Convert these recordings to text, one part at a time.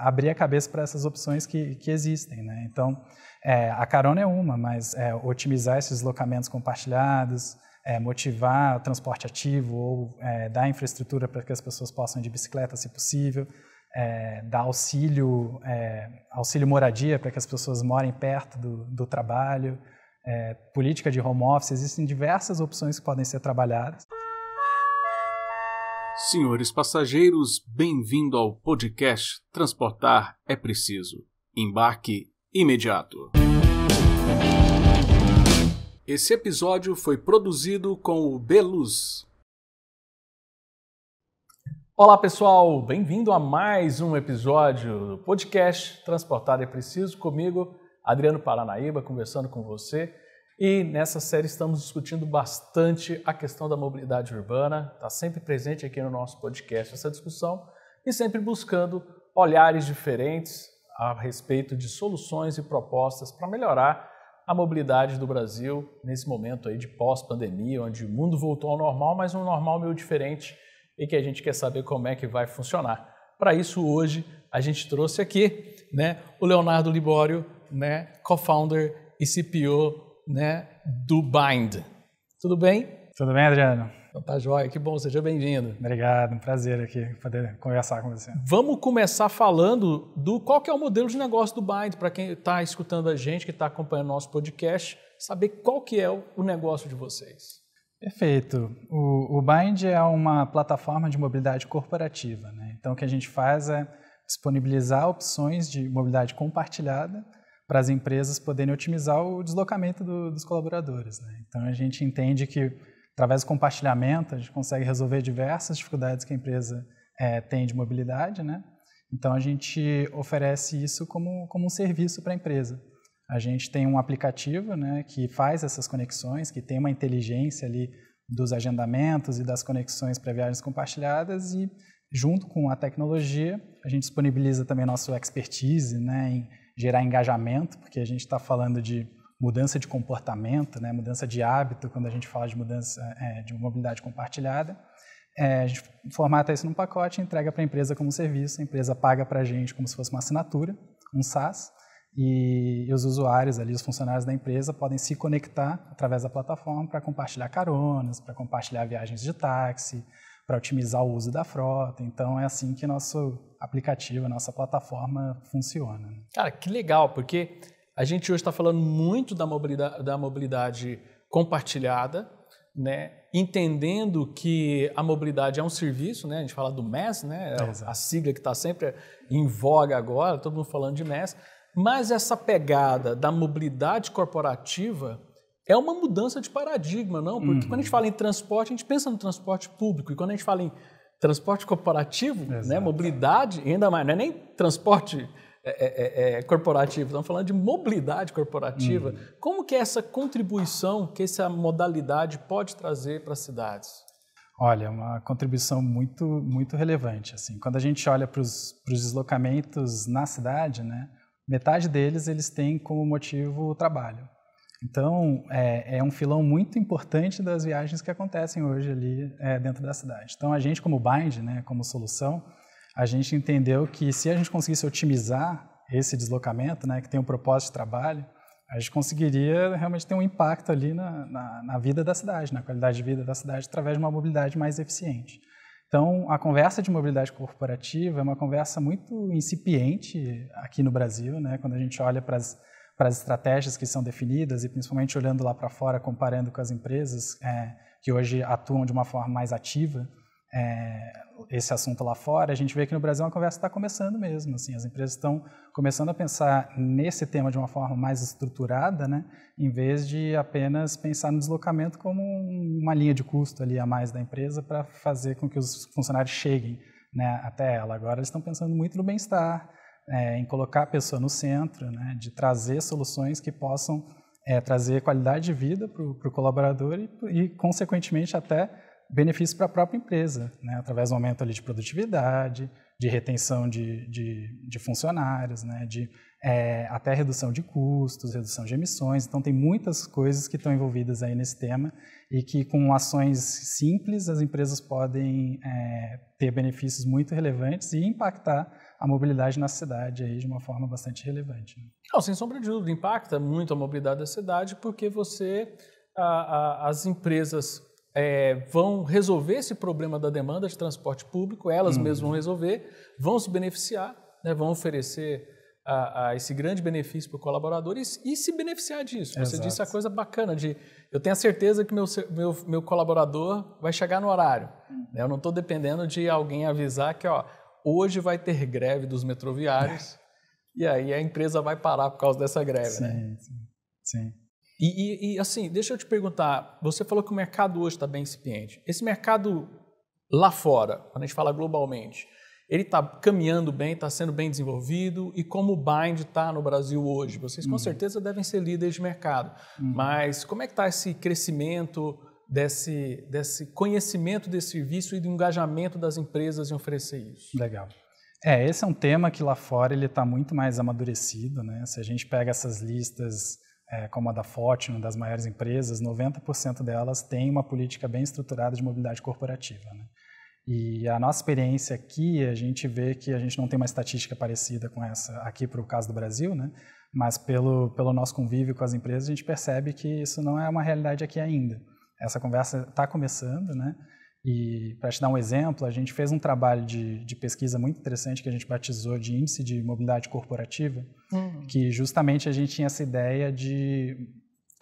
abrir a cabeça para essas opções que, que existem. Né? Então, é, a carona é uma, mas é, otimizar esses deslocamentos compartilhados, é, motivar o transporte ativo ou é, dar infraestrutura para que as pessoas possam ir de bicicleta, se possível, é, dar auxílio, é, auxílio moradia para que as pessoas morem perto do, do trabalho, política de home office, existem diversas opções que podem ser trabalhadas. Senhores passageiros, bem-vindo ao podcast Transportar é Preciso. Embarque imediato. Esse episódio foi produzido com o Beluz. Olá pessoal, bem-vindo a mais um episódio do podcast Transportar é Preciso comigo, Adriano Paranaíba, conversando com você e nessa série estamos discutindo bastante a questão da mobilidade urbana, está sempre presente aqui no nosso podcast essa discussão e sempre buscando olhares diferentes a respeito de soluções e propostas para melhorar a mobilidade do Brasil nesse momento aí de pós-pandemia, onde o mundo voltou ao normal, mas um normal meio diferente e que a gente quer saber como é que vai funcionar. Para isso, hoje a gente trouxe aqui né, o Leonardo Libório, né, co-founder e CPO né, do Bind. Tudo bem? Tudo bem, Adriano? Então tá joia, que bom, seja bem-vindo. Obrigado, um prazer aqui poder conversar com você. Vamos começar falando do qual que é o modelo de negócio do Bind, para quem está escutando a gente, que está acompanhando nosso podcast, saber qual que é o negócio de vocês. Perfeito. O, o Bind é uma plataforma de mobilidade corporativa. Né? Então, o que a gente faz é disponibilizar opções de mobilidade compartilhada para as empresas poderem otimizar o deslocamento do, dos colaboradores. Né? Então a gente entende que através do compartilhamento a gente consegue resolver diversas dificuldades que a empresa é, tem de mobilidade, né? Então a gente oferece isso como, como um serviço para a empresa. A gente tem um aplicativo né, que faz essas conexões, que tem uma inteligência ali dos agendamentos e das conexões para viagens compartilhadas e junto com a tecnologia a gente disponibiliza também nosso expertise né, em gerar engajamento, porque a gente está falando de mudança de comportamento, né, mudança de hábito, quando a gente fala de mudança é, de mobilidade compartilhada. É, a gente formata isso num pacote, entrega para a empresa como serviço, a empresa paga para a gente como se fosse uma assinatura, um SaaS, e, os usuários ali, os funcionários da empresa podem se conectar através da plataforma para compartilhar caronas, para compartilhar viagens de táxi, para otimizar o uso da frota. Então é assim que nosso aplicativo, nossa plataforma funciona. Cara, que legal, porque a gente hoje está falando muito da mobilidade, da mobilidade compartilhada, né? entendendo que a mobilidade é um serviço, né? a gente fala do MES, né? É a sigla que está sempre em voga agora, todo mundo falando de MES, mas essa pegada da mobilidade corporativa é uma mudança de paradigma, não? Porque uhum. quando a gente fala em transporte, a gente pensa no transporte público. E quando a gente fala em transporte corporativo, né, mobilidade, ainda mais, não é nem transporte é, é, é, é, corporativo, estamos falando de mobilidade corporativa. Uhum. Como que é essa contribuição que essa modalidade pode trazer para as cidades? Olha, é uma contribuição muito, muito relevante. Assim, quando a gente olha para os deslocamentos na cidade, né, metade deles eles têm como motivo o trabalho. Então, é, é, um filão muito importante das viagens que acontecem hoje ali é, dentro da cidade. Então, a gente, como Bind, né, como solução, a gente entendeu que se a gente conseguisse otimizar esse deslocamento, né, que tem um propósito de trabalho, a gente conseguiria realmente ter um impacto ali na, na, na vida da cidade, na qualidade de vida da cidade, através de uma mobilidade mais eficiente. Então, a conversa de mobilidade corporativa é uma conversa muito incipiente aqui no Brasil, né, quando a gente olha para as para as estratégias que são definidas e principalmente olhando lá para fora, comparando com as empresas é, que hoje atuam de uma forma mais ativa é, esse assunto lá fora, a gente vê que no Brasil a conversa está começando mesmo. Assim, as empresas estão começando a pensar nesse tema de uma forma mais estruturada, né, em vez de apenas pensar no deslocamento como uma linha de custo ali a mais da empresa para fazer com que os funcionários cheguem né, até ela. Agora eles estão pensando muito no bem-estar, é, em colocar a pessoa no centro, né, de trazer soluções que possam é, trazer qualidade de vida para o colaborador e, e, consequentemente, até benefício para a própria empresa, né, através do aumento ali, de produtividade, de retenção de, de, de funcionários, né, de é, até redução de custos, redução de emissões. Então, tem muitas coisas que estão envolvidas aí nesse tema e que, com ações simples, as empresas podem é, ter benefícios muito relevantes e impactar a mobilidade na cidade aí de uma forma bastante relevante. Né? Não, sem sombra de dúvida, impacta muito a mobilidade da cidade porque você, a, a, as empresas é, vão resolver esse problema da demanda de transporte público, elas mesmas vão uhum. resolver, vão se beneficiar, né, vão oferecer a, a, esse grande benefício para o colaborador e, se beneficiar disso. Você disse a coisa bacana de eu tenho a certeza que meu, meu, meu colaborador vai chegar no horário. Né? Eu não estou dependendo de alguém avisar que ó, hoje vai ter greve dos metroviários, e aí a empresa vai parar por causa dessa greve, né? sim, né? Sim, sim. E, e, e, assim, deixa eu te perguntar, você falou que o mercado hoje está bem incipiente. Esse mercado lá fora, quando a gente fala globalmente, ele está caminhando bem, está sendo bem desenvolvido e como o Bind está no Brasil hoje? Vocês com uhum. certeza devem ser líderes de mercado, uhum. mas como é que está esse crescimento desse, desse conhecimento desse serviço e do engajamento das empresas em oferecer isso. Legal. É, esse é um tema que lá fora ele está muito mais amadurecido, né? Se a gente pega essas listas é, como a da Fortune, das maiores empresas, 90% delas têm uma política bem estruturada de mobilidade corporativa, né? E a nossa experiência aqui, a gente vê que a gente não tem uma estatística parecida com essa aqui para o caso do Brasil, né? Mas pelo, pelo nosso convívio com as empresas, a gente percebe que isso não é uma realidade aqui ainda essa conversa está começando, né? E para te dar um exemplo, a gente fez um trabalho de, de, pesquisa muito interessante que a gente batizou de Índice de Mobilidade Corporativa, uhum. que justamente a gente tinha essa ideia de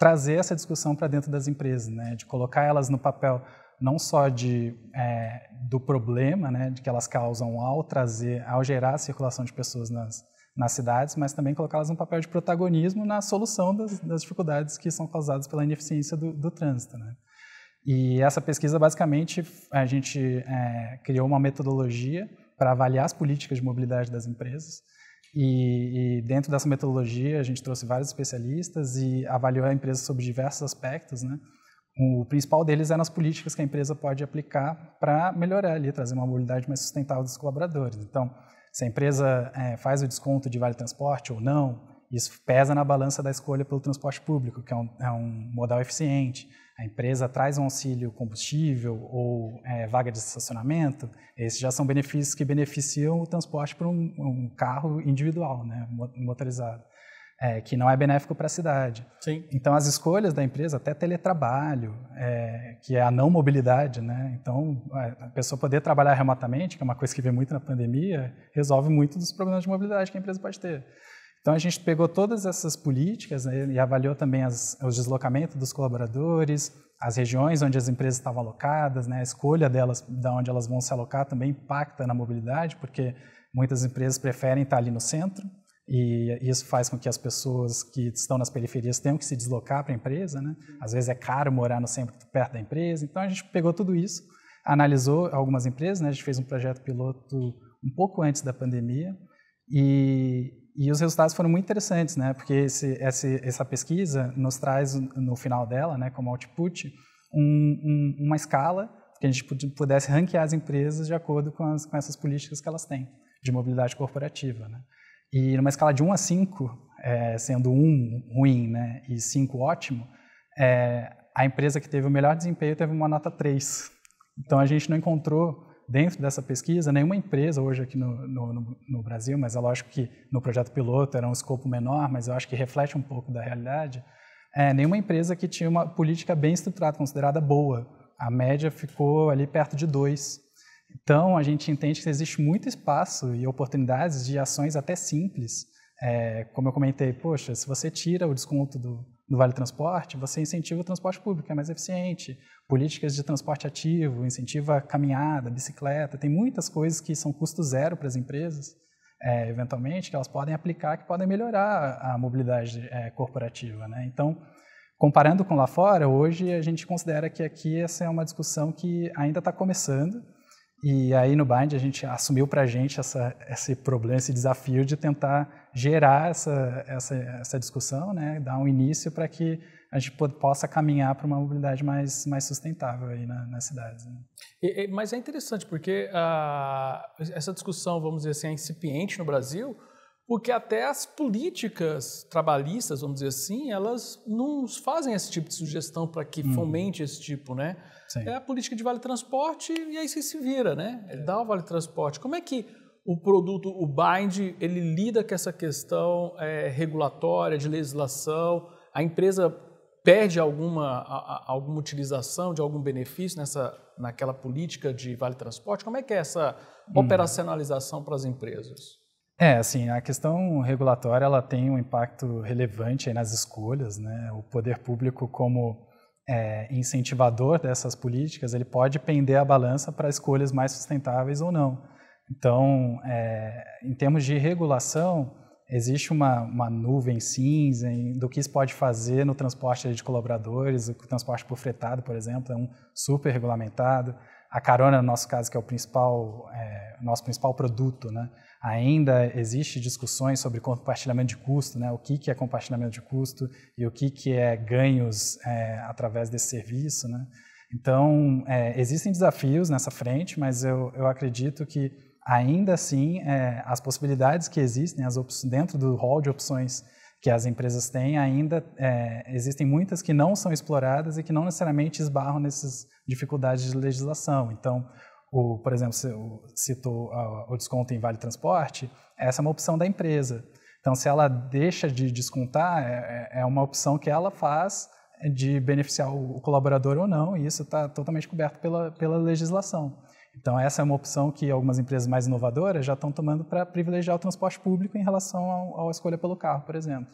trazer essa discussão para dentro das empresas, né? De colocar elas no papel não só de, é, do problema né, de que elas causam ao trazer, ao gerar a circulação de pessoas nas, nas cidades, mas também colocá-las num papel de protagonismo na solução das, das dificuldades que são causadas pela ineficiência do, do trânsito. Né? E essa pesquisa, basicamente, a gente é, criou uma metodologia para avaliar as políticas de mobilidade das empresas. E, e, dentro dessa metodologia, a gente trouxe vários especialistas e avaliou a empresa sobre diversos aspectos. Né? O principal deles é nas políticas que a empresa pode aplicar para melhorar ali, trazer uma mobilidade mais sustentável dos colaboradores. Então, se a empresa é, faz o desconto de vale transporte ou não, isso pesa na balança da escolha pelo transporte público, que é um, é um modal eficiente. A empresa traz um auxílio combustível ou é, vaga de estacionamento, esses já são benefícios que beneficiam o transporte para um, um carro individual, né, motorizado é, que não é benéfico para a cidade. Sim. Então, as escolhas da empresa, até teletrabalho, é, que é a não mobilidade, né? Então, é, a pessoa poder trabalhar remotamente, que é uma coisa que vê muito na pandemia, resolve muito dos problemas de mobilidade que a empresa pode ter. Então, a gente pegou todas essas políticas né, e avaliou também as, os deslocamentos dos colaboradores, as regiões onde as empresas estavam alocadas, né, a escolha delas, de onde elas vão se alocar, também impacta na mobilidade, porque muitas empresas preferem estar ali no centro, e isso faz com que as pessoas que estão nas periferias tenham que se deslocar para a empresa, né? Uhum. Às vezes é caro morar no centro perto da empresa. Então a gente pegou tudo isso, analisou algumas empresas, né? A gente fez um projeto piloto um pouco antes da pandemia e, e os resultados foram muito interessantes, né? Porque esse, essa pesquisa nos traz no final dela, né? Como output, um, um, uma escala que a gente pudesse ranquear as empresas de acordo com, as, com essas políticas que elas têm de mobilidade corporativa, né? E numa escala de 1 a 5, é, sendo 1 ruim né, e 5 ótimo, é, a empresa que teve o melhor desempenho teve uma nota 3. Então a gente não encontrou dentro dessa pesquisa nenhuma empresa hoje aqui no, no, no Brasil, mas é lógico que no projeto piloto era um escopo menor, mas eu acho que reflete um pouco da realidade. É, nenhuma empresa que tinha uma política bem estruturada, considerada boa. A média ficou ali perto de 2 então, a gente entende que existe muito espaço e oportunidades de ações até simples. É, como eu comentei, poxa, se você tira o desconto do, do Vale Transporte, você incentiva o transporte público, é mais eficiente. Políticas de transporte ativo, incentiva a caminhada, bicicleta, tem muitas coisas que são custo zero para as empresas, é, eventualmente, que elas podem aplicar, que podem melhorar a mobilidade é, corporativa. Né? Então, comparando com lá fora, hoje a gente considera que aqui essa é uma discussão que ainda está começando, e aí no Bind a gente assumiu para a gente essa, esse problema, esse desafio de tentar gerar essa, essa, essa discussão, né? dar um início para que a gente possa caminhar para uma mobilidade mais, mais sustentável aí na, nas cidades. Né? E, mas é interessante porque uh, essa discussão, vamos dizer assim, é incipiente no Brasil, porque até as políticas trabalhistas, vamos dizer assim, elas não fazem esse tipo de sugestão para que uhum. fomente esse tipo, né? Sim. É a política de vale-transporte e aí você se vira, né? Ele é. dá o vale-transporte. Como é que o produto, o Bind, ele lida com essa questão é, regulatória, de legislação? A empresa perde alguma, a, a, alguma utilização de algum benefício nessa, naquela política de vale-transporte? Como é que é essa uhum. operacionalização para as empresas? É, assim, a questão regulatória ela tem um impacto relevante nas escolhas, né? O poder público como é, incentivador dessas políticas, ele pode pender a balança para escolhas mais sustentáveis ou não. Então, é, em termos de regulação, existe uma, uma nuvem cinza em, do que isso pode fazer no transporte de colaboradores, o transporte por fretado, por exemplo, é um super regulamentado. A carona, no nosso caso, que é o principal, é, nosso principal produto, né? Ainda existe discussões sobre compartilhamento de custo, né? o que, que é compartilhamento de custo e o que, que é ganhos é, através desse serviço. Né? Então, é, existem desafios nessa frente, mas eu, eu acredito que ainda assim é, as possibilidades que existem as dentro do hall de opções que as empresas têm, ainda é, existem muitas que não são exploradas e que não necessariamente esbarram nessas dificuldades de legislação. Então, o, por exemplo, citou o desconto em vale transporte, essa é uma opção da empresa. Então, se ela deixa de descontar, é, é, é uma opção que ela faz de beneficiar o colaborador ou não, e isso está totalmente coberto pela, pela legislação. Então, essa é uma opção que algumas empresas mais inovadoras já estão tomando para privilegiar o transporte público em relação à escolha pelo carro, por exemplo.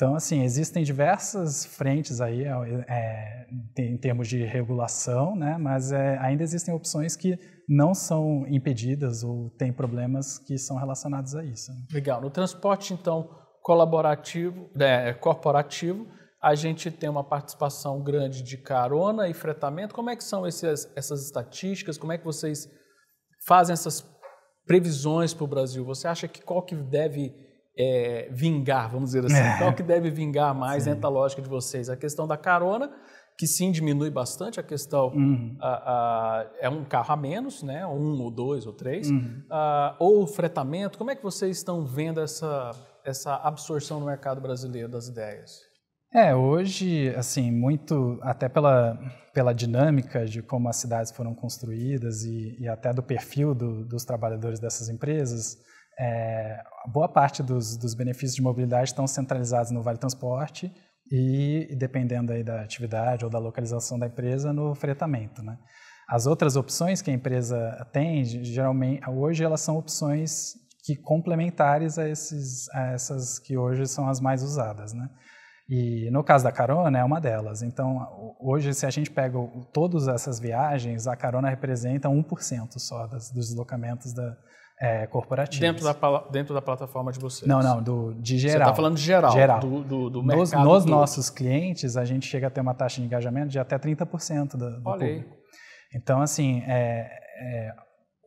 Então, assim, existem diversas frentes aí é, é em termos de regulação, né? mas é, ainda existem opções que não são impedidas ou têm problemas que são relacionados a isso. Né? Legal. No transporte, então, colaborativo, é, corporativo, a gente tem uma participação grande de carona e fretamento. Como é que são esses, essas estatísticas? Como é que vocês fazem essas previsões para o Brasil? Você acha que qual que deve é, vingar, vamos dizer assim. É. Qual então, que deve vingar mais Sim. dentro é da lógica de vocês? A questão da carona, que sim diminui bastante a questão uhum. uh, uh, é um carro a menos, né? Um ou dois ou três, uhum. uh, ou o fretamento. Como é que vocês estão vendo essa essa absorção no mercado brasileiro das ideias? É, hoje, assim, muito, até pela, pela dinâmica de como as cidades foram construídas e, e até do perfil do, dos trabalhadores dessas empresas, é, boa parte dos, dos, benefícios de mobilidade estão centralizados no Vale Transporte e, dependendo aí da atividade ou da localização da empresa, no fretamento. Né? As outras opções que a empresa tem, geralmente, hoje elas são opções que complementares a, esses, a essas que hoje são as mais usadas. Né? E no caso da carona, é uma delas. Então, hoje, se a gente pega todas essas viagens, a carona representa 1% só das, dos deslocamentos da, é, corporativas. Dentro da, dentro da plataforma de vocês? Não, não, do, de tá geral. Você está falando de geral, geral. Do, do, do mercado. Nos, nos nossos clientes, a gente chega a ter uma taxa de engajamento de até 30% do, do público. Então, assim, é, é,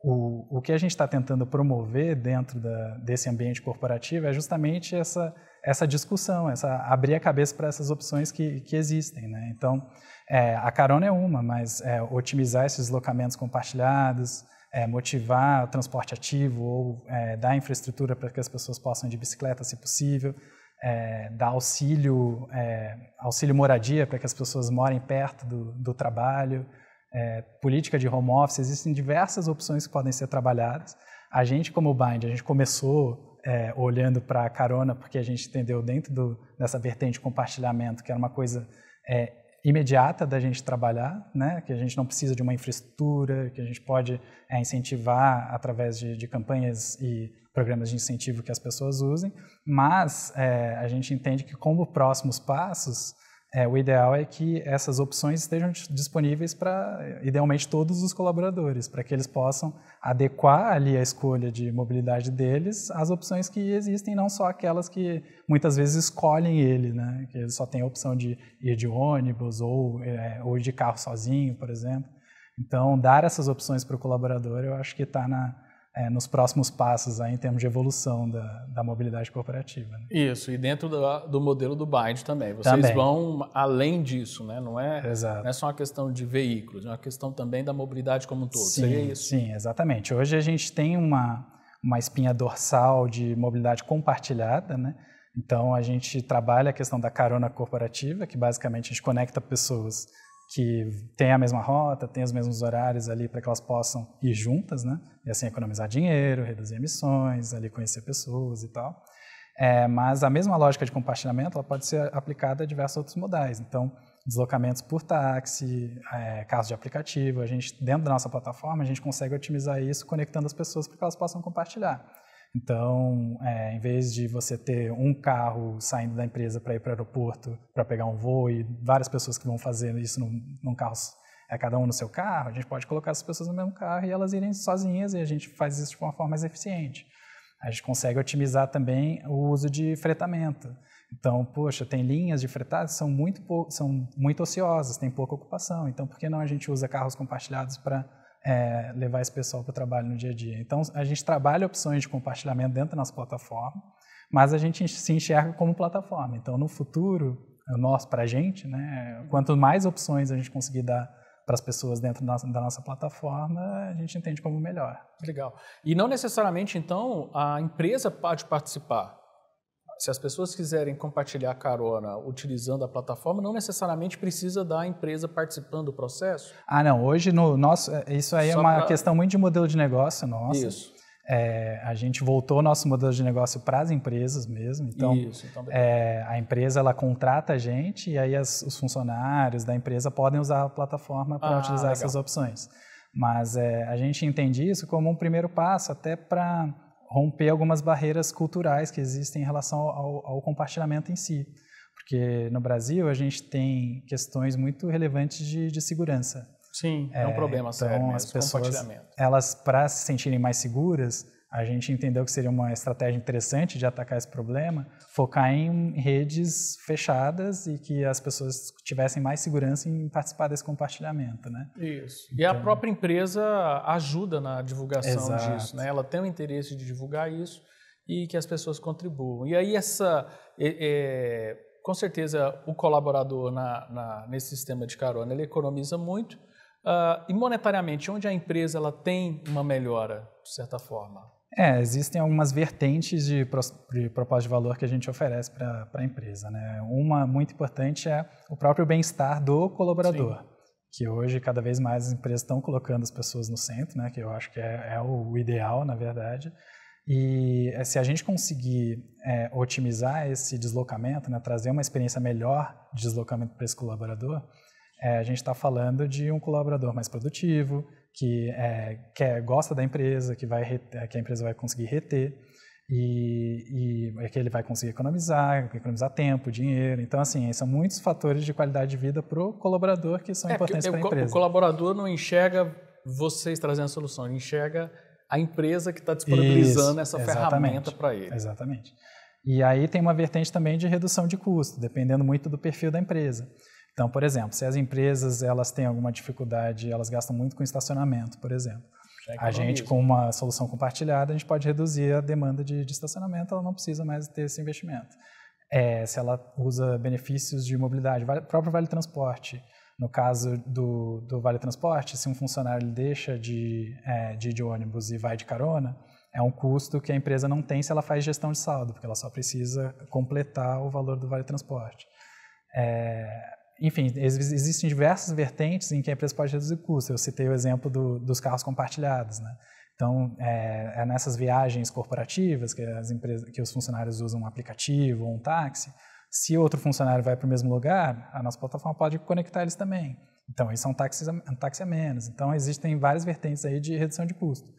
o, o que a gente está tentando promover dentro da, desse ambiente corporativo é justamente essa, essa discussão, essa abrir a cabeça para essas opções que, que existem. Né? Então, é, a carona é uma, mas é, otimizar esses deslocamentos compartilhados, é, motivar o transporte ativo ou é, dar infraestrutura para que as pessoas possam ir de bicicleta, se possível, é, dar auxílio, é, auxílio moradia para que as pessoas morem perto do, do trabalho, é, política de home office, existem diversas opções que podem ser trabalhadas. A gente, como Bind, a gente começou é, olhando para a carona porque a gente entendeu dentro do, dessa vertente de compartilhamento que era uma coisa é, imediata da gente trabalhar, né? que a gente não precisa de uma infraestrutura, que a gente pode é, incentivar através de, de, campanhas e programas de incentivo que as pessoas usem, mas é, a gente entende que como próximos passos é, o ideal é que essas opções estejam disponíveis para, idealmente, todos os colaboradores, para que eles possam adequar ali a escolha de mobilidade deles às opções que existem, não só aquelas que muitas vezes escolhem ele, né? que ele só tem a opção de ir de ônibus ou, é, ou de carro sozinho, por exemplo. Então, dar essas opções para o colaborador, eu acho que está na, é, nos próximos passos aí, em termos de evolução da, da mobilidade corporativa. Né? Isso, e dentro do, do, modelo do Bind também. Vocês também. vão além disso, né? não, é, não é só uma questão de veículos, é uma questão também da mobilidade como um todo. Sim, Seria isso? Sim, exatamente. Hoje a gente tem uma, uma espinha dorsal de mobilidade compartilhada, né? Então a gente trabalha a questão da carona corporativa, que basicamente a gente conecta pessoas que tem a mesma rota, tem os mesmos horários ali para que elas possam ir juntas, né? E assim economizar dinheiro, reduzir emissões, ali conhecer pessoas e tal. É, mas a mesma lógica de compartilhamento ela pode ser aplicada a diversos outros modais. Então, deslocamentos por táxi, é, carros de aplicativo, a gente dentro da nossa plataforma a gente consegue otimizar isso conectando as pessoas para que elas possam compartilhar. Então, é, em vez de você ter um carro saindo da empresa para ir para o aeroporto para pegar um voo e várias pessoas que vão fazer isso num, num carro, é cada um no seu carro, a gente pode colocar as pessoas no mesmo carro e elas irem sozinhas e a gente faz isso de uma forma mais eficiente. A gente consegue otimizar também o uso de fretamento. Então, poxa, tem linhas de fretado que são muito, são muito ociosas, tem pouca ocupação. Então, por que não a gente usa carros compartilhados para é, levar esse pessoal para o trabalho no dia a dia. Então, a gente trabalha opções de compartilhamento dentro da nossa plataforma, mas a gente se enxerga como plataforma. Então, no futuro, nosso para a gente, né, quanto mais opções a gente conseguir dar para as pessoas dentro da nossa, da nossa, plataforma, a gente entende como melhor. Legal. E não necessariamente, então, a empresa pode participar se as pessoas quiserem compartilhar carona utilizando a plataforma, não necessariamente precisa da empresa participando do processo? Ah, não. Hoje, no nosso, é, isso aí é Só é uma pra... questão muito de modelo de negócio nosso. Isso. É, a gente voltou nosso modelo de negócio para as empresas mesmo. Então, Isso, então é, a empresa ela contrata a gente e aí as, os funcionários da empresa podem usar a plataforma para ah, utilizar legal. essas opções. Mas é, a gente entende isso como um primeiro passo até para romper algumas barreiras culturais que existem em relação ao, ao, compartilhamento em si. Porque no Brasil a gente tem questões muito relevantes de, de segurança. Sim, é, um é, problema então sério mesmo, as pessoas, elas para se sentirem mais seguras, a gente entendeu que seria uma estratégia interessante de atacar esse problema, focar em redes fechadas e que as pessoas tivessem mais segurança em participar desse compartilhamento, né? Isso. Então... E a então própria empresa ajuda na divulgação Exato. disso, né? Ela tem o interesse de divulgar isso e que as pessoas contribuam. E aí essa, é, é, com certeza, o colaborador na, na, nesse sistema de carona ele economiza muito. Uh, e monetariamente, onde a empresa ela tem uma melhora, de certa forma? É, existem algumas vertentes de, de de valor que a gente oferece para a empresa. Né? Uma muito importante é o próprio bem-estar do colaborador, Sim. que hoje cada vez mais as empresas estão colocando as pessoas no centro, né? que eu acho que é, é o ideal, na verdade. E eh, se a gente conseguir é, otimizar esse deslocamento, né? trazer uma experiência melhor de deslocamento para esse colaborador, é, a gente está falando de um colaborador mais produtivo, que, é, que é, gosta da empresa, que, vai, que a empresa vai conseguir reter e, e é que ele vai conseguir economizar, economizar tempo, dinheiro. Então, assim, são muitos fatores de qualidade de vida para o colaborador que são é, importantes para a empresa. O colaborador não enxerga vocês trazendo a solução, ele enxerga a empresa que está disponibilizando Isso, essa ferramenta para ele. Exatamente. E aí tem uma vertente também de redução de custo, dependendo muito do perfil da empresa. Então, por exemplo, se as empresas elas têm alguma dificuldade, elas gastam muito com estacionamento, por exemplo. É a gente, com uma solução compartilhada, a gente pode reduzir a demanda de, de estacionamento, ela não precisa mais ter esse investimento. É, se ela usa benefícios de mobilidade, vale, próprio vale transporte. No caso do, do vale transporte, se um funcionário deixa de, é, de ir de ônibus e vai de carona, é um custo que a empresa não tem se ela faz gestão de saldo, porque ela só precisa completar o valor do vale transporte. É, enfim, existem diversas vertentes em que a empresa pode reduzir custos. Eu citei o exemplo do, dos carros compartilhados, né? Então, é, é, nessas viagens corporativas que, as empresas, que os funcionários usam um aplicativo ou um táxi, se outro funcionário vai para o mesmo lugar, a nossa plataforma pode conectar eles também. Então, isso é um táxi, um táxi a menos. Então, existem várias vertentes aí de redução de custo.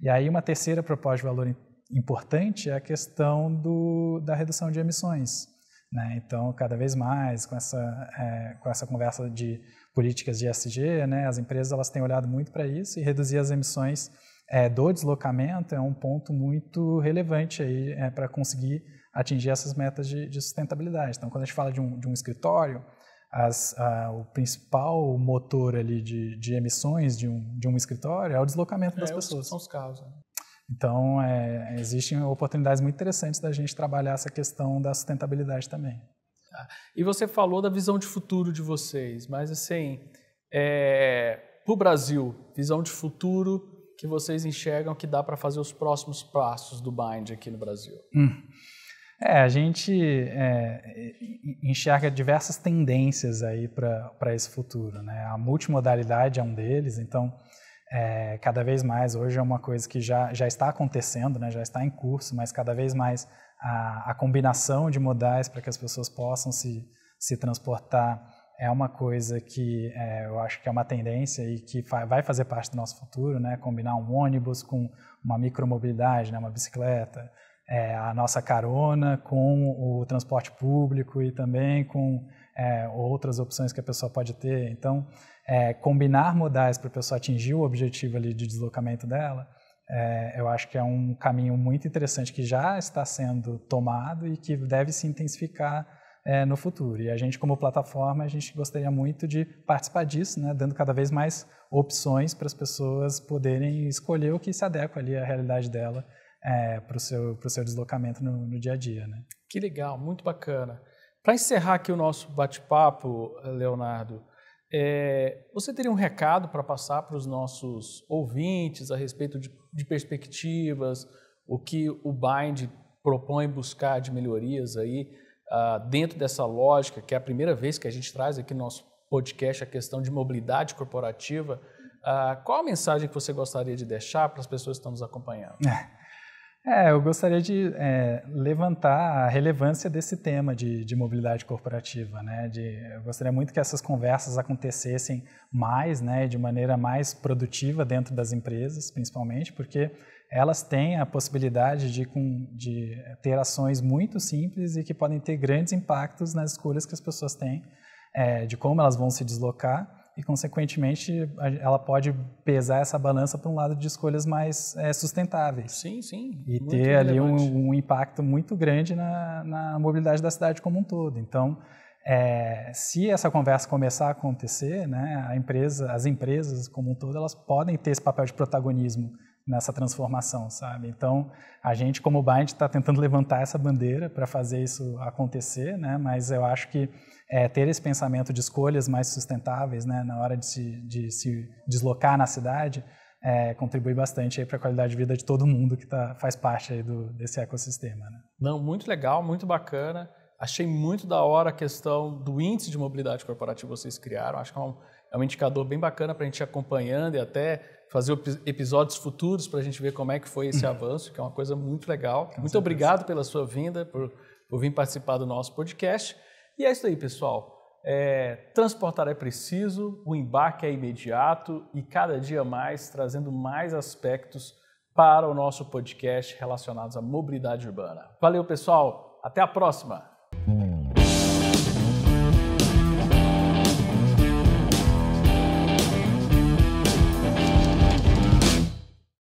E aí, uma terceira proposta de valor importante é a questão do, da redução de emissões. Né? Então, cada vez mais, com essa, é, com essa conversa de políticas de ESG, né, as empresas elas têm olhado muito para isso e reduzir as emissões é, do deslocamento é um ponto muito relevante aí é, para conseguir atingir essas metas de, de, sustentabilidade. Então, quando a gente fala de um, de um escritório, as, a, o principal motor ali de, de emissões de um, de um escritório é o deslocamento é, das pessoas. São os carros. Né? Então, é, existem oportunidades muito interessantes da gente trabalhar essa questão da sustentabilidade também. Tá. E você falou da visão de futuro de vocês, mas assim, é, para o Brasil, visão de futuro que vocês enxergam que dá para fazer os próximos passos do Bind aqui no Brasil? Hum. É, a gente é, enxerga diversas tendências aí para esse futuro, né? A multimodalidade é um deles, então é, cada vez mais hoje é uma coisa que já, já está acontecendo, né, já está em curso, mas cada vez mais a, a combinação de modais para que as pessoas possam se, se transportar é uma coisa que é, eu acho que é uma tendência e que fa vai fazer parte do nosso futuro, né? Combinar um ônibus com uma micromobilidade, né? uma bicicleta, é, a nossa carona com o transporte público e também com é, outras opções que a pessoa pode ter. Então, é, combinar modais para a pessoa atingir o objetivo ali de deslocamento dela, é, eu acho que é um caminho muito interessante que já está sendo tomado e que deve se intensificar é, no futuro. E a gente, como plataforma, a gente gostaria muito de participar disso, né, dando cada vez mais opções para as pessoas poderem escolher o que se adequa ali à realidade dela é, para o seu, seu deslocamento no, no, dia a dia. Né? Que legal, muito bacana. Para encerrar aqui o nosso bate-papo, eh, Leonardo, é, você teria um recado para passar para os nossos ouvintes a respeito de, de, perspectivas, o que o Bind propõe buscar de melhorias aí ah, dentro dessa lógica, que é a primeira vez que a gente traz aqui no nosso podcast a questão de mobilidade corporativa. Ah, qual a mensagem que você gostaria de deixar para as pessoas que estão nos acompanhando? É. É, eu gostaria de é, levantar a relevância desse tema de, de mobilidade corporativa, né? De, eu gostaria muito que essas conversas acontecessem mais, né? De maneira mais produtiva dentro das empresas, principalmente, porque elas têm a possibilidade de, de ter ações muito simples e que podem ter grandes impactos nas escolhas que as pessoas têm, é, de como elas vão se deslocar e, consequentemente, ela pode pesar essa balança para um lado de escolhas mais é, sustentáveis. Sim, sim. E ter ali um, um, impacto muito grande na, na, mobilidade da cidade como um todo. Então, é, se essa conversa começar a acontecer, né, a empresa, as empresas como um todo, elas podem ter esse papel de protagonismo nessa transformação, sabe? Então, a gente como Bind está tentando levantar essa bandeira para fazer isso acontecer, né? Mas eu acho que é, ter esse pensamento de escolhas mais sustentáveis, né, na hora de se, de se deslocar na cidade, é, contribui bastante para a qualidade de vida de todo mundo que tá, faz parte do, desse ecossistema. Né? Não, muito legal, muito bacana. Achei muito da hora a questão do índice de mobilidade corporativa que vocês criaram. Acho que é um, é um indicador bem bacana para a gente ir acompanhando e até fazer episódios futuros para a gente ver como é que foi esse uhum. avanço, que é uma coisa muito legal. Com muito certeza. obrigado pela sua vinda, por, por vir participar do nosso podcast. E é isso aí, pessoal. É, transportar é preciso, o embarque é imediato e cada dia mais trazendo mais aspectos para o nosso podcast relacionados à mobilidade urbana. Valeu, pessoal. Até a próxima!